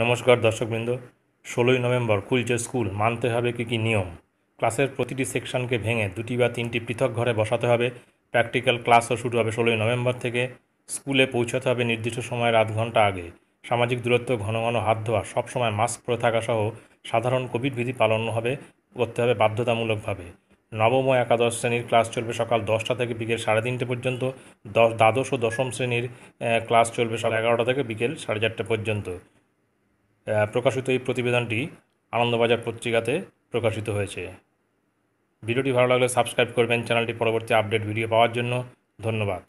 নমস্কার দর্শকবৃন্দ ষোলোই নভেম্বর খুলছে স্কুল মানতে হবে কি কি নিয়ম ক্লাসের প্রতিটি সেকশনকে ভেঙে দুটি বা তিনটি পৃথক ঘরে বসাতে হবে প্র্যাকটিক্যাল ক্লাসও শুরু হবে ষোলোই নভেম্বর থেকে স্কুলে পৌঁছাতে হবে নির্দিষ্ট সময়ের আধ ঘন্টা আগে সামাজিক দূরত্ব ঘন ঘন হাত ধোয়া সবসময় মাস্ক পরে থাকা সহ সাধারণ কোভিড বিধি পালন হবে করতে হবে বাধ্যতামূলকভাবে নবম ও একাদশ শ্রেণীর ক্লাস চলবে সকাল দশটা থেকে বিকেল সাড়ে তিনটে পর্যন্ত দশ দ্বাদশ ও দশম শ্রেণীর ক্লাস চলবে সকাল এগারোটা থেকে বিকেল সাড়ে চারটে পর্যন্ত প্রকাশিত এই প্রতিবেদনটি আনন্দবাজার পত্রিকাতে প্রকাশিত হয়েছে ভিডিওটি ভালো লাগলে সাবস্ক্রাইব করবেন চ্যানেলটি পরবর্তী আপডেট ভিডিও পাওয়ার জন্য ধন্যবাদ